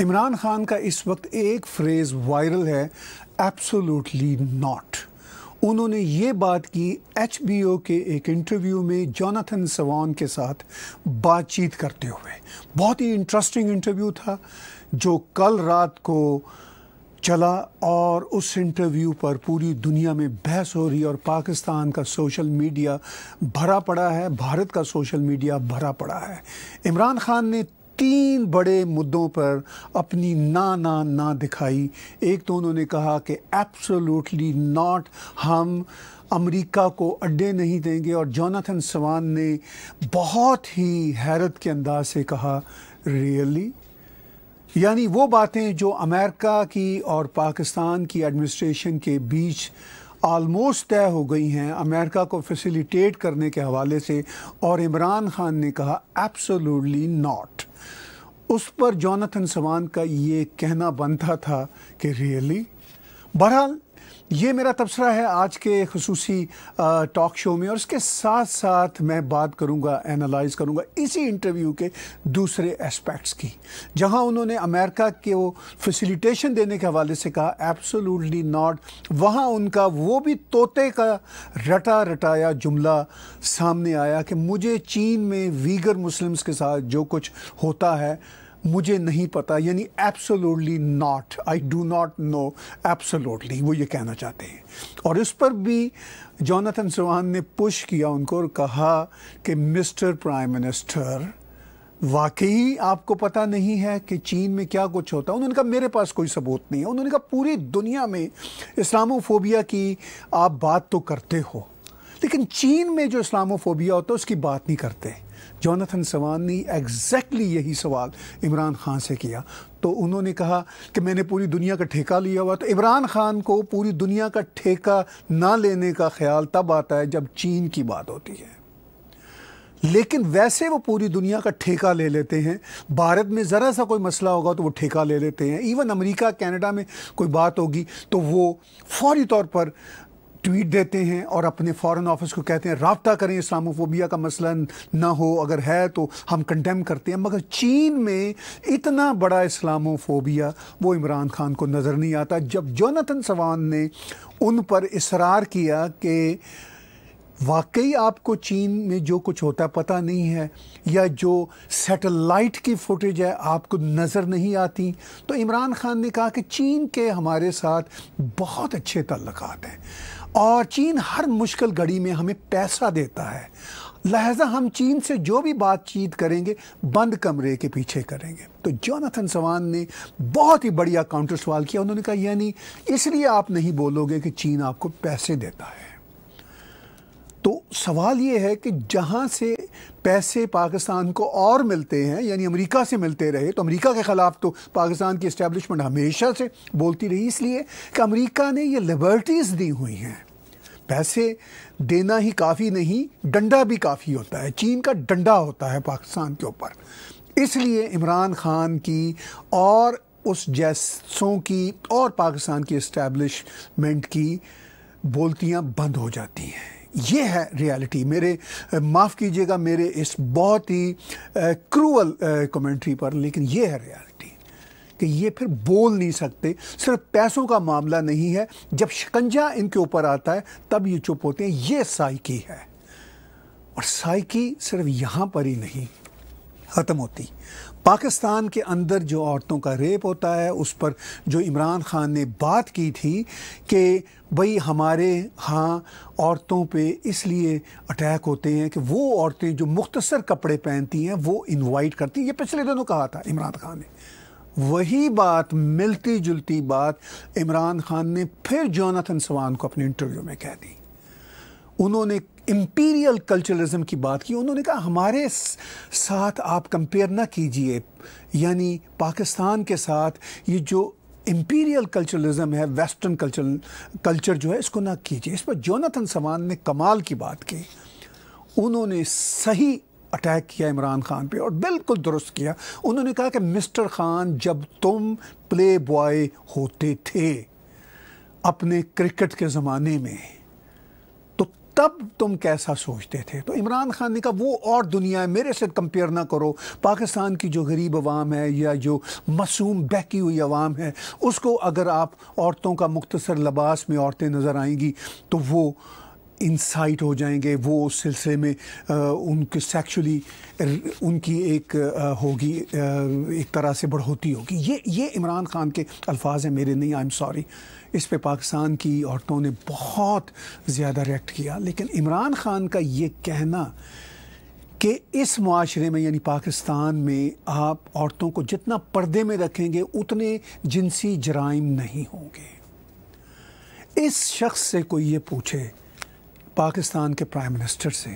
इमरान खान का इस वक्त एक फ्रेज़ वायरल है एब्सोल्युटली नॉट उन्होंने ये बात की एच के एक इंटरव्यू में जोनाथन सवान के साथ बातचीत करते हुए बहुत ही इंटरेस्टिंग इंटरव्यू था जो कल रात को चला और उस इंटरव्यू पर पूरी दुनिया में बहस हो रही और पाकिस्तान का सोशल मीडिया भरा पड़ा है भारत का सोशल मीडिया भरा पड़ा है इमरान खान ने तीन बड़े मुद्दों पर अपनी ना ना ना दिखाई एक तो उन्होंने कहा कि एब्सोल्युटली नॉट हम अमेरिका को अड्डे नहीं देंगे और जोनाथन सवान ने बहुत ही हैरत के अंदाज से कहा रियली यानी वो बातें जो अमेरिका की और पाकिस्तान की एडमिनिस्ट्रेशन के बीच आलमोस्ट तय हो गई हैं अमेरिका को फैसिलिटेट करने के हवाले से और इमरान खान ने कहा एब्सोल्युटली नॉट उस पर जॉनथन सवान का ये कहना बनता था कि रियली बहरहाल ये मेरा तबसरा है आज के खसूसी टॉक शो में और इसके साथ साथ मैं बात करूंगा एनालाइज करूंगा इसी इंटरव्यू के दूसरे एस्पेक्ट्स की जहां उन्होंने अमेरिका के वो फैसिलिटेशन देने के हवाले से कहा एब्सोल्युटली नॉट वहां उनका वो भी तोते का रटा रटाया जुमला सामने आया कि मुझे चीन में वीगर मुस्लिम्स के साथ जो कुछ होता है मुझे नहीं पता यानी absolutely not I do not know absolutely वो ये कहना चाहते हैं और इस पर भी जॉनथन सोहान ने पुश किया उनको और कहा कि मिस्टर प्राइम मिनिस्टर वाकई आपको पता नहीं है कि चीन में क्या कुछ होता है उन्होंने कहा मेरे पास कोई सबूत नहीं है उन्होंने कहा पूरी दुनिया में इस्लामोफोबिया की आप बात तो करते हो लेकिन चीन में जो इस्लामोफोबिया होता है उसकी बात नहीं करते जॉनथन सवान ने एग्जैक्टली यही सवाल इमरान खान से किया तो उन्होंने कहा कि मैंने पूरी दुनिया का ठेका लिया हुआ तो इमरान खान को पूरी दुनिया का ठेका ना लेने का ख्याल तब आता है जब चीन की बात होती है लेकिन वैसे वो पूरी दुनिया का ठेका ले लेते हैं भारत में ज़रा सा कोई मसला होगा तो वो ठेका ले लेते हैं इवन अमेरिका कनाडा में कोई बात होगी तो वो फौरी तौर पर ट्वीट देते हैं और अपने फ़ॉरेन ऑफिस को कहते हैं रबता करें इस्लामोफोबिया का मसला ना हो अगर है तो हम कंडेम करते हैं मगर चीन में इतना बड़ा इस्लामोफोबिया वो इमरान खान को नज़र नहीं आता जब जोनाथन सवान ने उन पर इसरार किया कि वाकई आपको चीन में जो कुछ होता है पता नहीं है या जो सैटेलाइट की फुटेज है आपको नज़र नहीं आती तो इमरान खान ने कहा कि चीन के हमारे साथ बहुत अच्छे तल्लक हैं और चीन हर मुश्किल घड़ी में हमें पैसा देता है लहजा हम चीन से जो भी बातचीत करेंगे बंद कमरे के पीछे करेंगे तो जोनाथन सवान ने बहुत ही बढ़िया काउंटर सवाल किया उन्होंने कहा यानी इसलिए आप नहीं बोलोगे कि चीन आपको पैसे देता है सवाल ये है कि जहाँ से पैसे पाकिस्तान को और मिलते हैं यानी अमेरिका से मिलते रहे तो अमेरिका के ख़िलाफ़ तो पाकिस्तान की इस्टेबलिशमेंट हमेशा से बोलती रही इसलिए कि अमेरिका ने ये लिबर्टीज़ दी हुई हैं पैसे देना ही काफ़ी नहीं डंडा भी काफ़ी होता है चीन का डंडा होता है पाकिस्तान के ऊपर इसलिए इमरान खान की और उस जैसों की और पाकिस्तान की इस्टेबलिशमेंट की बोलतियाँ बंद हो जाती हैं ये है रियलिटी मेरे माफ़ कीजिएगा मेरे इस बहुत ही क्रूअल कमेंट्री पर लेकिन ये है रियलिटी कि ये फिर बोल नहीं सकते सिर्फ पैसों का मामला नहीं है जब शिकंजा इनके ऊपर आता है तब ये चुप होते हैं ये साइकी है और साइकी सिर्फ यहाँ पर ही नहीं ख़त्म होती पाकिस्तान के अंदर जो औरतों का रेप होता है उस पर जो इमरान ख़ान ने बात की थी कि भाई हमारे हाँ औरतों पे इसलिए अटैक होते हैं कि वो औरतें जो मुख्तसर कपड़े पहनती हैं वो इनवाइट करती हैं ये पिछले दिनों कहा था इमरान खान ने वही बात मिलती जुलती बात इमरान खान ने फिर जोनाथन सवान को अपने इंटरव्यू में कह दी उन्होंने इम्पीरियल कल्चरलिज्म की बात की उन्होंने कहा हमारे साथ आप कंपेयर ना कीजिए यानी पाकिस्तान के साथ ये जो इम्पीरियल कल्चरलिज्म है वेस्टर्न कल्चर कल्चर जो है इसको ना कीजिए इस पर जोनाथन सवान ने कमाल की बात की उन्होंने सही अटैक किया इमरान खान पे और बिल्कुल दुरुस्त किया उन्होंने कहा कि मिस्टर खान जब तुम प्ले बॉय होते थे अपने क्रिकेट के ज़माने में तब तुम कैसा सोचते थे तो इमरान खान ने कहा वो और दुनिया है मेरे से कंपेयर ना करो पाकिस्तान की जो गरीब आवाम है या जो मासूम बहकी हुई आवाम है उसको अगर आप औरतों का मुख्तसर लबास में औरतें नज़र आएंगी तो वो इंसाइट हो जाएंगे वो उस सिलसिले में आ, उनके सेक्चुअली उनकी एक होगी एक तरह से बढ़ोती होगी ये ये इमरान खान के अल्फाज हैं मेरे नहीं आई एम सॉरी इस पे पाकिस्तान की औरतों ने बहुत ज़्यादा रिएक्ट किया लेकिन इमरान ख़ान का ये कहना कि इस माशरे में यानी पाकिस्तान में आप औरतों को जितना पर्दे में रखेंगे उतने जिनसी जराइम नहीं होंगे इस शख्स से कोई ये पूछे पाकिस्तान के प्राइम मिनिस्टर से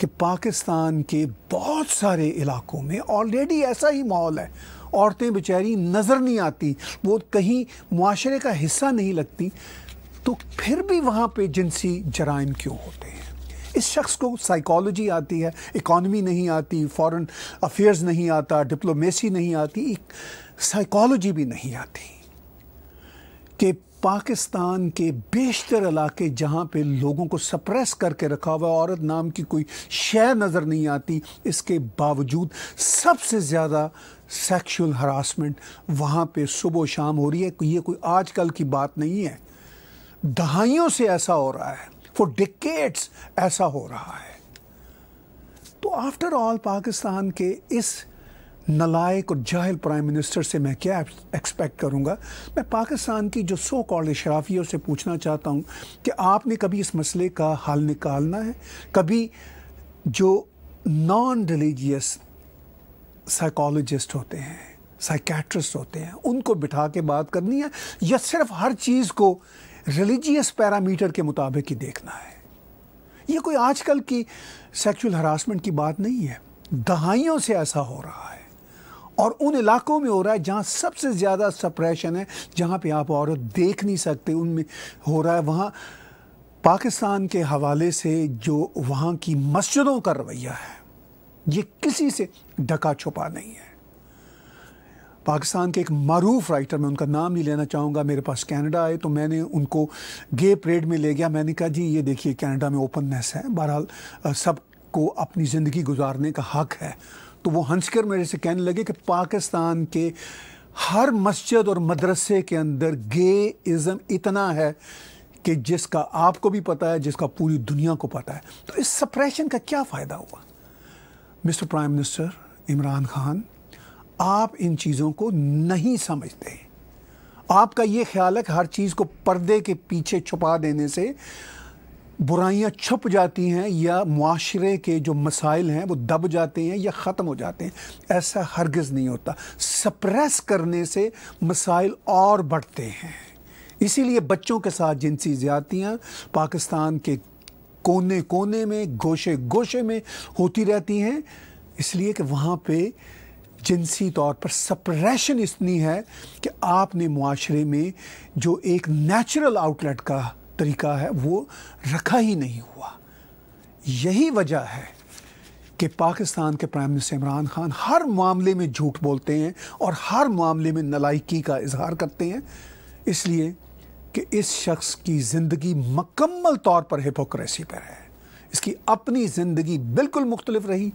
कि पाकिस्तान के बहुत सारे इलाकों में ऑलरेडी ऐसा ही माहौल है औरतें बेचारी नज़र नहीं आती वो कहीं माशरे का हिस्सा नहीं लगती तो फिर भी वहाँ पर जिनसी जराइम क्यों होते हैं इस शख्स को साइकोलॉजी आती है इकॉनमी नहीं आती फॉरेन अफेयर्स नहीं आता डिप्लोमेसी नहीं आती साइकोलॉजी भी नहीं आती कि पाकिस्तान के बेशतर इलाके जहाँ पे लोगों को सप्रेस करके रखा हुआ औरत नाम की कोई शय नज़र नहीं आती इसके बावजूद सबसे ज़्यादा सेक्सुअल हरासमेंट वहाँ पे सुबह शाम हो रही है ये कोई आजकल की बात नहीं है दहाइयों से ऐसा हो रहा है फॉर डिकेट्स ऐसा हो रहा है तो आफ्टर ऑल पाकिस्तान के इस नलायक और जाहिल प्राइम मिनिस्टर से मैं क्या एक्सपेक्ट करूंगा मैं पाकिस्तान की जो सो कॉल्ड शराफियों से पूछना चाहता हूं कि आपने कभी इस मसले का हल निकालना है कभी जो नॉन रिलीजियस साइकोलॉजिस्ट होते हैं साइकेट्रिस्ट होते हैं उनको बिठा के बात करनी है या सिर्फ हर चीज़ को रिलीजियस पैरामीटर के मुताबिक ही देखना है ये कोई आजकल की सेक्सुअल हरासमेंट की बात नहीं है दहाइयों से ऐसा हो रहा है और उन इलाकों में हो रहा है जहाँ सबसे ज़्यादा सप्रेशन है जहाँ पे आप औरत देख नहीं सकते उनमें हो रहा है वहाँ पाकिस्तान के हवाले से जो वहाँ की मस्जिदों का रवैया है ये किसी से ढका छुपा नहीं है पाकिस्तान के एक मरूफ राइटर मैं उनका नाम नहीं लेना चाहूँगा मेरे पास कनाडा आए तो मैंने उनको गे परेड में ले गया मैंने कहा जी ये देखिए कनाडा में ओपननेस है बहरहाल सब को अपनी ज़िंदगी गुजारने का हक है तो वो हंसकर मेरे से कहने लगे कि पाकिस्तान के हर मस्जिद और मदरसे के अंदर गे इज़म इतना है कि जिसका आपको भी पता है जिसका पूरी दुनिया को पता है तो इस सप्रेशन का क्या फ़ायदा हुआ mister prime minister Imran Khan आप इन चीज़ों को नहीं समझते आपका ये ख्याल है कि हर चीज़ को पर्दे के पीछे छुपा देने से बुराइयाँ छुप जाती हैं या माशरे के जो मसाइल हैं वो दब जाते हैं या ख़त्म हो जाते हैं ऐसा हरगज़ नहीं होता सप्रेस करने से मसाइल और बढ़ते हैं इसीलिए बच्चों के साथ जिनसी ज़्यादतियाँ पाकिस्तान के कोने कोने में गोशे गोशे में होती रहती हैं इसलिए कि वहाँ पे जिनसी तौर पर सप्रेशन इतनी है कि आपने माशरे में जो एक नेचुरल आउटलेट का तरीका है वो रखा ही नहीं हुआ यही वजह है कि पाकिस्तान के प्राइम मिनिस्टर इमरान खान हर मामले में झूठ बोलते हैं और हर मामले में नलाइकी का इजहार करते हैं इसलिए कि इस शख्स की ज़िंदगी मकम्मल तौर पर हिपोक्रेसी पर है इसकी अपनी ज़िंदगी बिल्कुल मुख्तलिफ रही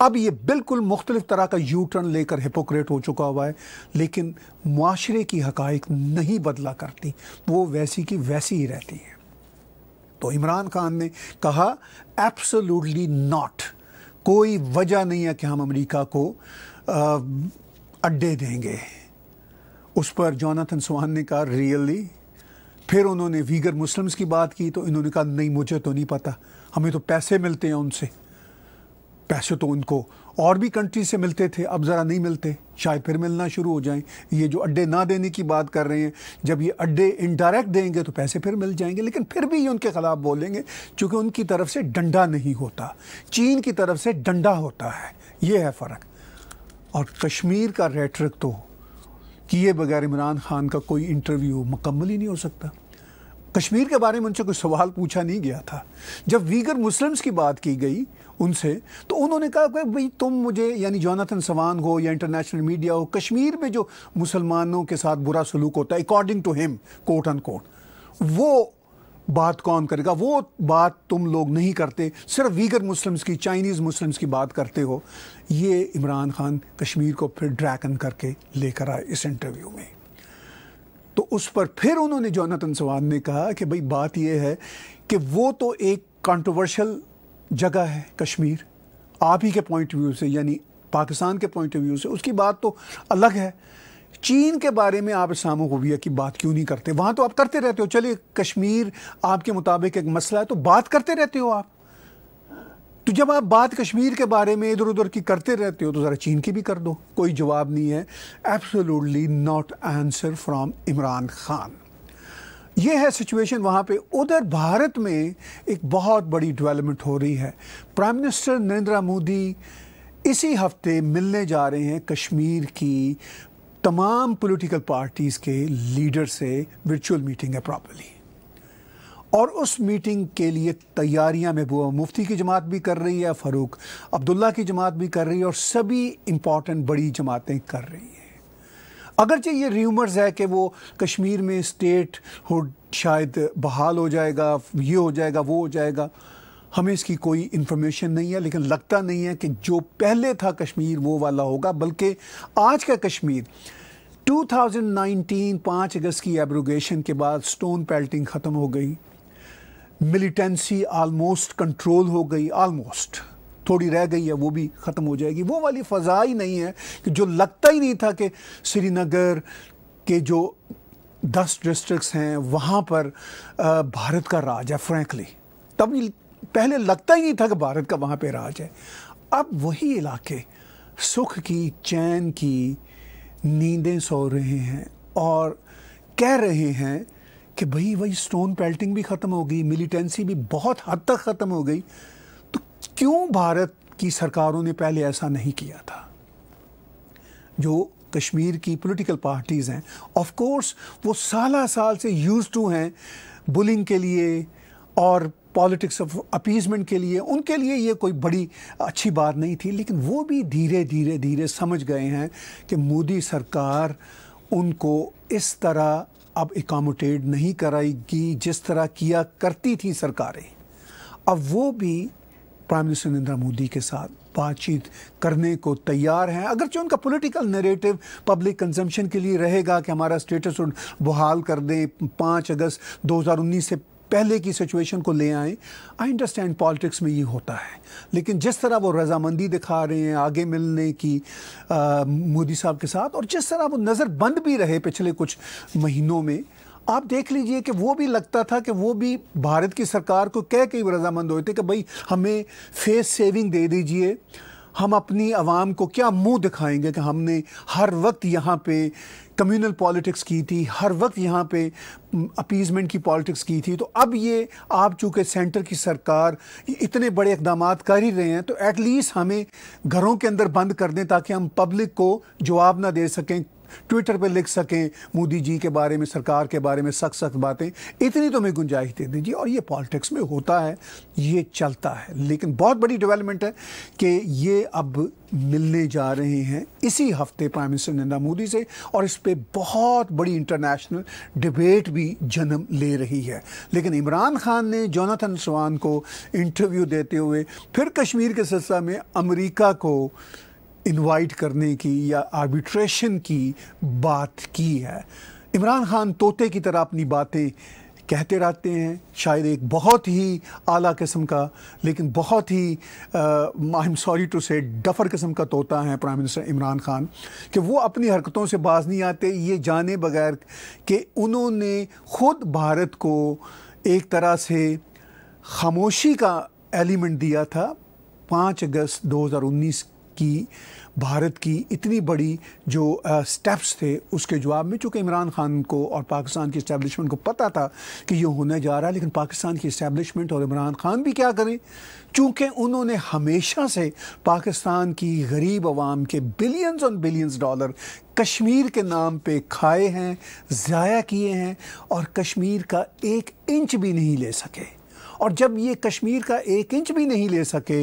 अब ये बिल्कुल मुख्तलिफ तरह का यू टर्न लेकर हिपोक्रेट हो चुका हुआ है लेकिन माशरे की हक नहीं बदला करती वो वैसी की वैसी ही रहती है तो इमरान खान ने कहा एब्सोल्युटली नॉट कोई वजह नहीं है कि हम अमेरिका को अड्डे देंगे उस पर जोनाथन सुहान ने कहा रियली really? फिर उन्होंने वीगर मुस्लिम्स की बात की तो इन्होंने कहा नहीं मुझे तो नहीं पता हमें तो पैसे मिलते हैं उनसे पैसे तो उनको और भी कंट्री से मिलते थे अब ज़रा नहीं मिलते शायद फिर मिलना शुरू हो जाएं ये जो अड्डे ना देने की बात कर रहे हैं जब ये अड्डे इनडायरेक्ट देंगे तो पैसे फिर मिल जाएंगे लेकिन फिर भी ये उनके ख़िलाफ़ बोलेंगे चूँकि उनकी तरफ से डंडा नहीं होता चीन की तरफ से डंडा होता है ये है फ़र्क और कश्मीर का रेटरक तो किए बगैर इमरान खान का कोई इंटरव्यू मुकम्मल ही नहीं हो सकता कश्मीर के बारे में उनसे कोई सवाल पूछा नहीं गया था जब वीगर मुस्लिम्स की बात की गई उनसे तो उन्होंने कहा कि भाई तुम मुझे यानी जोनाथन सवान हो या इंटरनेशनल मीडिया हो कश्मीर में जो मुसलमानों के साथ बुरा सलूक होता है according to him quote unquote वो बात कौन करेगा वो बात तुम लोग नहीं करते सिर्फ वीगर मुस्लिम्स की चाइनीज़ मुस्लिम्स की बात करते हो ये इमरान खान कश्मीर को फिर ड्रैकन करके लेकर आए इस इंटरव्यू में तो उस पर फिर उन्होंने जोनाथन सवान ने कहा कि भाई बात यह है कि वो तो एक कॉन्ट्रोवर्शल जगह है कश्मीर आप ही के पॉइंट व्यू से यानी पाकिस्तान के पॉइंट ऑफ व्यू से उसकी बात तो अलग है चीन के बारे में आप इस्लामोफोबिया की बात क्यों नहीं करते वहाँ तो आप करते रहते हो चलिए कश्मीर आपके मुताबिक एक मसला है तो बात करते रहते हो आप तो जब आप बात कश्मीर के बारे में इधर उधर की करते रहते हो तो ज़रा चीन की भी कर दो कोई जवाब नहीं है absolutely not answer from Imran Khan ये है सिचुएशन वहाँ पे उधर भारत में एक बहुत बड़ी डेवलपमेंट हो रही है प्राइम मिनिस्टर नरेंद्र मोदी इसी हफ्ते मिलने जा रहे हैं कश्मीर की तमाम पॉलिटिकल पार्टीज़ के लीडर से वर्चुअल मीटिंग है प्रॉपरली और उस मीटिंग के लिए तैयारियां महबूबा मुफ्ती की जमात भी कर रही है फ़ारूक अब्दुल्ला की जमात भी कर रही है और सभी इंपॉर्टेंट बड़ी जमातें कर रही हैं अगरचे ये र्यूमर्स है कि वो कश्मीर में स्टेट हुड शायद बहाल हो जाएगा ये हो जाएगा वो हो जाएगा हमें इसकी कोई इन्फॉर्मेशन नहीं है लेकिन लगता नहीं है कि जो पहले था कश्मीर वो वाला होगा बल्कि आज का कश्मीर 2019 5 अगस्त की एब्रोगेशन के बाद स्टोन पेल्टिंग ख़त्म हो गई मिलिटेंसी आलमोस्ट कंट्रोल हो गई आलमोस्ट थोड़ी रह गई है वो भी ख़त्म हो जाएगी वो वाली फ़जा ही नहीं है कि जो लगता ही नहीं था कि श्रीनगर के जो दस डिस्ट्रिक्ट्स हैं वहाँ पर भारत का राज है फ्रैंकली तब पहले लगता ही नहीं था कि भारत का वहाँ पे राज है अब वही इलाके सुख की चैन की नींदें सो रहे हैं और कह रहे हैं कि भाई वही स्टोन पेल्टिंग भी ख़त्म हो गई मिलिटेंसी भी बहुत हद तक ख़त्म हो गई तो क्यों भारत की सरकारों ने पहले ऐसा नहीं किया था जो कश्मीर की पॉलिटिकल पार्टीज़ हैं ऑफ कोर्स वो साला साल से यूज टू हैं बुलिंग के लिए और पॉलिटिक्स ऑफ अपीजमेंट के लिए उनके लिए ये कोई बड़ी अच्छी बात नहीं थी लेकिन वो भी धीरे धीरे धीरे समझ गए हैं कि मोदी सरकार उनको इस तरह अब एकामोडेट नहीं कराएगी जिस तरह किया करती थी सरकारें अब वो भी प्राइम मिनिस्टर नरेंद्र मोदी के साथ बातचीत करने को तैयार हैं अगर जो उनका पॉलिटिकल नैरेटिव पब्लिक कंजम्पशन के लिए रहेगा कि हमारा स्टेटस बहाल कर दें पाँच अगस्त 2019 से पहले की सिचुएशन को ले आएँ आई अंडरस्टैंड पॉलिटिक्स में ये होता है लेकिन जिस तरह वो रजामंदी दिखा रहे हैं आगे मिलने की मोदी साहब के साथ और जिस तरह वो नज़र बंद भी रहे पिछले कुछ महीनों में आप देख लीजिए कि वो भी लगता था कि वो भी भारत की सरकार को कह के रजामंद होते कि भाई हमें फेस सेविंग दे दीजिए हम अपनी आवाम को क्या मुंह दिखाएंगे कि हमने हर वक्त यहाँ पे कम्युनल पॉलिटिक्स की थी हर वक्त यहाँ पे अपीजमेंट हम्म, की पॉलिटिक्स की थी तो अब ये आप चूँकि सेंटर की सरकार इतने बड़े इकदाम कर ही रहे हैं तो एटलीस्ट हमें घरों के अंदर बंद कर दें ताकि हम पब्लिक को जवाब ना दे सकें ट्विटर पर लिख सकें मोदी जी के बारे में सरकार के बारे में सख्त सख्त बातें इतनी तो हमें गुंजाइश दे दीजिए और ये पॉलिटिक्स में होता है ये चलता है लेकिन बहुत बड़ी डेवलपमेंट है कि ये अब मिलने जा रहे हैं इसी हफ्ते प्राइम मिनिस्टर नरेंद्र मोदी से और इस पर बहुत बड़ी इंटरनेशनल डिबेट भी जन्म ले रही है लेकिन इमरान खान ने जोनाथन स्वान को इंटरव्यू देते हुए फिर कश्मीर के सिलसिला में अमरीका को इनवाइट करने की या आर्बिट्रेशन की बात की है इमरान खान तोते की तरह अपनी बातें कहते रहते हैं शायद एक बहुत ही आला किस्म का लेकिन बहुत ही I am sorry to say duffer किस्म का तोता है प्राइम मिनिस्टर इमरान खान कि वो अपनी हरकतों से बाज नहीं आते ये जाने बगैर कि उन्होंने खुद भारत को एक तरह से खामोशी का एलिमेंट दिया था पाँच अगस्त 2019 कि भारत की इतनी बड़ी जो स्टेप्स थे उसके जवाब में चूँकि इमरान खान को और पाकिस्तान की इस्टेबलिशमेंट को पता था कि ये होने जा रहा है लेकिन पाकिस्तान की इस्टेबलिशमेंट और इमरान खान भी क्या करें चूँकि उन्होंने हमेशा से पाकिस्तान की गरीब आवाम के बिलियंस और बिलियंस डॉलर कश्मीर के नाम पे खाए हैं ज़ाया किए हैं और कश्मीर का एक इंच भी नहीं ले सके और जब ये कश्मीर का एक इंच भी नहीं ले सके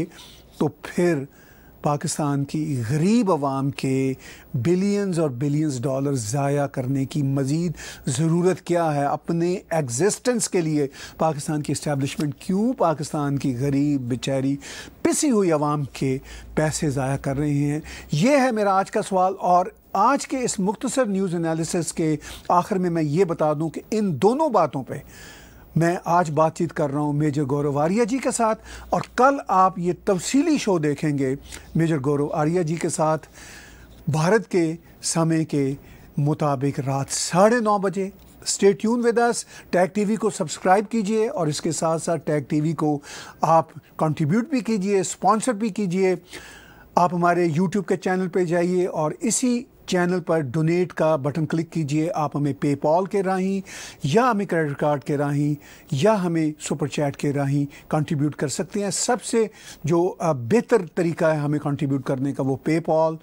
तो फिर पाकिस्तान की गरीब आवाम के बिलियंस और बिलियंस डॉलर ज़ाया करने की मज़ीद ज़रूरत क्या है अपने एग्जिस्टेंस के लिए पाकिस्तान की इस्टेबलिशमेंट क्यों पाकिस्तान की गरीब बेचारी पिसी हुई आवाम के पैसे ज़ाया कर रहे हैं यह है मेरा आज का सवाल और आज के इस मुख्तसर न्यूज़ एनालिसिस के आखिर में मैं ये बता दूँ कि इन दोनों बातों पर मैं आज बातचीत कर रहा हूँ मेजर गौरव आर्या जी के साथ और कल आप ये तफसीली शो देखेंगे मेजर गौरव आर्या जी के साथ भारत के समय के मुताबिक रात साढ़े नौ बजे स्टेट यून विद अस टैग टीवी को सब्सक्राइब कीजिए और इसके साथ साथ टैग टीवी को आप कंट्रीब्यूट भी कीजिए स्पॉन्सर भी कीजिए आप हमारे यूट्यूब के चैनल पे जाइए और इसी चैनल पर डोनेट का बटन क्लिक कीजिए आप हमें पेपॉल के राहीं या हमें क्रेडिट कार्ड के राहीं या हमें सुपर चैट के राही कंट्रीब्यूट कर सकते हैं सबसे जो बेहतर तरीका है हमें कंट्रीब्यूट करने का वो पेपॉल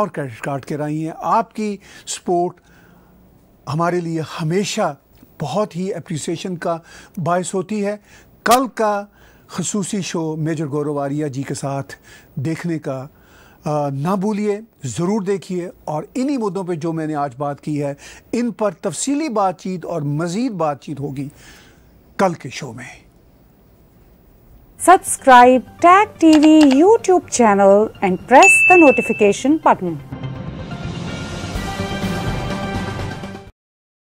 और क्रेडिट कार्ड के राही है आपकी सपोर्ट हमारे लिए हमेशा बहुत ही अप्रिसिएशन का बायस होती है कल का खसूसी शो मेजर गौरव आर्या जी के साथ देखने का ना भूलिए ज़रूर देखिए और इन्हीं मुद्दों पे जो मैंने आज बात की है इन पर तफसीली बातचीत और मज़ीद बातचीत होगी कल के शो में subscribe tag TV YouTube channel and press the notification button